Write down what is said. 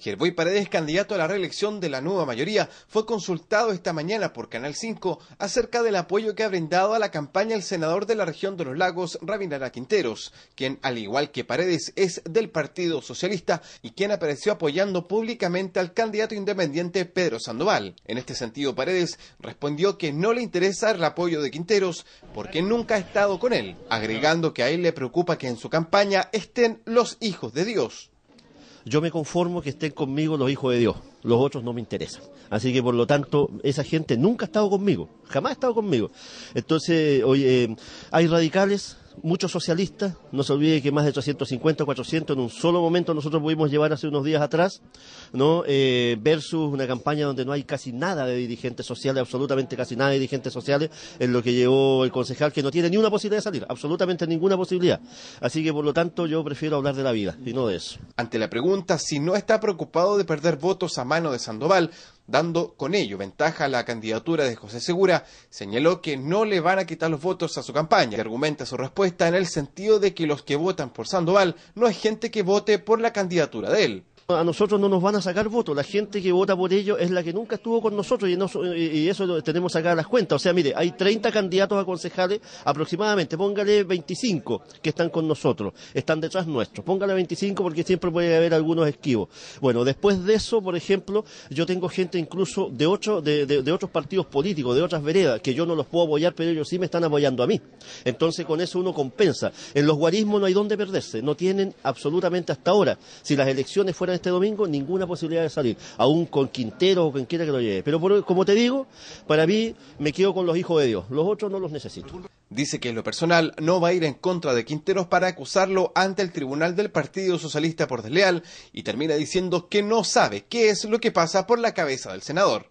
Gerboy Paredes, candidato a la reelección de la nueva mayoría, fue consultado esta mañana por Canal 5 acerca del apoyo que ha brindado a la campaña el senador de la región de los lagos, Rabinara Quinteros, quien, al igual que Paredes, es del Partido Socialista y quien apareció apoyando públicamente al candidato independiente Pedro Sandoval. En este sentido, Paredes respondió que no le interesa el apoyo de Quinteros porque nunca ha estado con él, agregando que a él le preocupa que en su campaña estén los hijos de Dios yo me conformo que estén conmigo los hijos de Dios, los otros no me interesan. Así que por lo tanto, esa gente nunca ha estado conmigo, jamás ha estado conmigo. Entonces, oye, eh, hay radicales muchos socialistas. No se olvide que más de 350, 400 en un solo momento nosotros pudimos llevar hace unos días atrás, ¿no? Eh, versus una campaña donde no hay casi nada de dirigentes sociales, absolutamente casi nada de dirigentes sociales, en lo que llevó el concejal, que no tiene ni una posibilidad de salir, absolutamente ninguna posibilidad. Así que, por lo tanto, yo prefiero hablar de la vida y no de eso. Ante la pregunta si no está preocupado de perder votos a mano de Sandoval, dando con ello ventaja a la candidatura de José Segura, señaló que no le van a quitar los votos a su campaña y argumenta su respuesta en el sentido de que los que votan por Sandoval no es gente que vote por la candidatura de él a nosotros no nos van a sacar votos. La gente que vota por ellos es la que nunca estuvo con nosotros y, eso tenemos tenemos sacar las cuentas. O sea, mire, hay 30 candidatos a concejales aproximadamente, póngale 25 que están con nosotros, están detrás nuestros. Póngale 25 porque siempre puede haber algunos esquivos. Bueno, después de eso, por ejemplo, yo tengo gente incluso de, ocho de, de otros partidos políticos, de otras veredas, que yo no los puedo apoyar, pero ellos sí me están apoyando a mí. Entonces, con eso uno compensa. En los guarismos no hay dónde perderse, no tienen absolutamente hasta ahora. Si las elecciones fueran este domingo ninguna posibilidad de salir, aún con Quintero o quien quiera que lo lleve. Pero como te digo, para mí me quedo con los hijos de Dios, los otros no los necesito. Dice que en lo personal no va a ir en contra de Quinteros para acusarlo ante el tribunal del Partido Socialista por desleal y termina diciendo que no sabe qué es lo que pasa por la cabeza del senador.